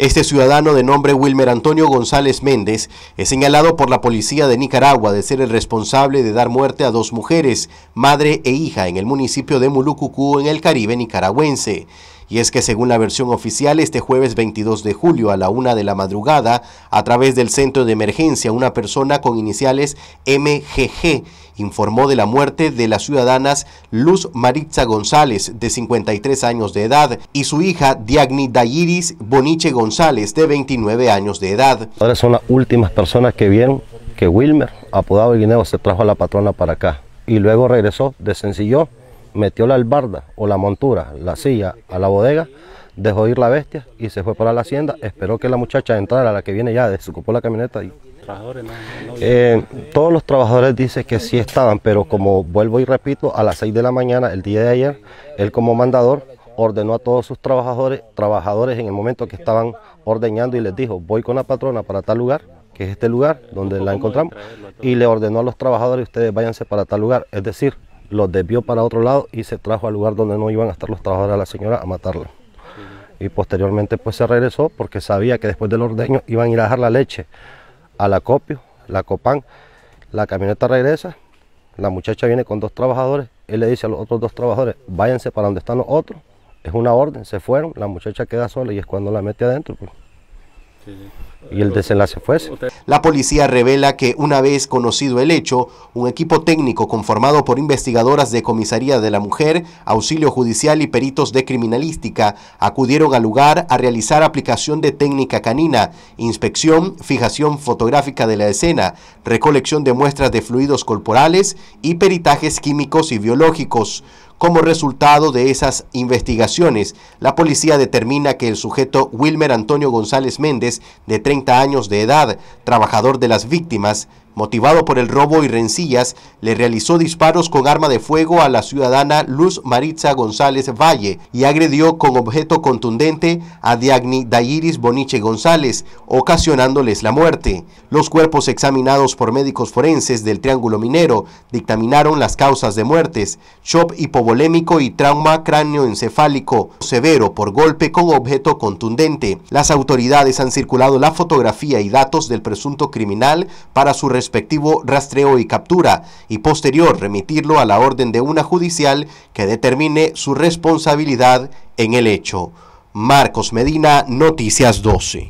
Este ciudadano de nombre Wilmer Antonio González Méndez es señalado por la policía de Nicaragua de ser el responsable de dar muerte a dos mujeres, madre e hija, en el municipio de Mulucucú, en el Caribe nicaragüense. Y es que según la versión oficial, este jueves 22 de julio a la una de la madrugada, a través del centro de emergencia, una persona con iniciales MGG informó de la muerte de las ciudadanas Luz Maritza González, de 53 años de edad, y su hija Diagni Dayiris Boniche González, de 29 años de edad. Ahora son las últimas personas que vieron que Wilmer, apodado el Guineo, se trajo a la patrona para acá y luego regresó, desencilló metió la albarda o la montura, la silla a la bodega, dejó ir la bestia y se fue para la hacienda, esperó que la muchacha entrara, la que viene ya, desocupó la camioneta y... Eh, todos los trabajadores dicen que sí estaban, pero como vuelvo y repito, a las 6 de la mañana, el día de ayer, él como mandador ordenó a todos sus trabajadores, trabajadores en el momento que estaban ordeñando y les dijo, voy con la patrona para tal lugar, que es este lugar donde la encontramos, y le ordenó a los trabajadores, ustedes váyanse para tal lugar. Es decir, los desvió para otro lado y se trajo al lugar donde no iban a estar los trabajadores a la señora a matarla. Y posteriormente pues se regresó porque sabía que después del ordeño iban a ir a dejar la leche al acopio, la Copán. La camioneta regresa, la muchacha viene con dos trabajadores, él le dice a los otros dos trabajadores, váyanse para donde están los otros. Es una orden, se fueron, la muchacha queda sola y es cuando la mete adentro. Pues. Este, y el desenlace fue La policía revela que una vez conocido el hecho, un equipo técnico conformado por investigadoras de Comisaría de la Mujer, Auxilio Judicial y peritos de criminalística acudieron al lugar a realizar aplicación de técnica canina, inspección, fijación fotográfica de la escena, recolección de muestras de fluidos corporales y peritajes químicos y biológicos. Como resultado de esas investigaciones, la policía determina que el sujeto Wilmer Antonio González Méndez, de 30 años de edad, trabajador de las víctimas, motivado por el robo y rencillas, le realizó disparos con arma de fuego a la ciudadana Luz Maritza González Valle y agredió con objeto contundente a Diagni Dairis Boniche González, ocasionándoles la muerte. Los cuerpos examinados por médicos forenses del Triángulo Minero dictaminaron las causas de muertes, shock hipovolémico y trauma cráneoencefálico severo por golpe con objeto contundente. Las autoridades han circulado la fotografía y datos del presunto criminal para su responsabilidad respectivo rastreo y captura y posterior remitirlo a la orden de una judicial que determine su responsabilidad en el hecho. Marcos Medina, Noticias 12.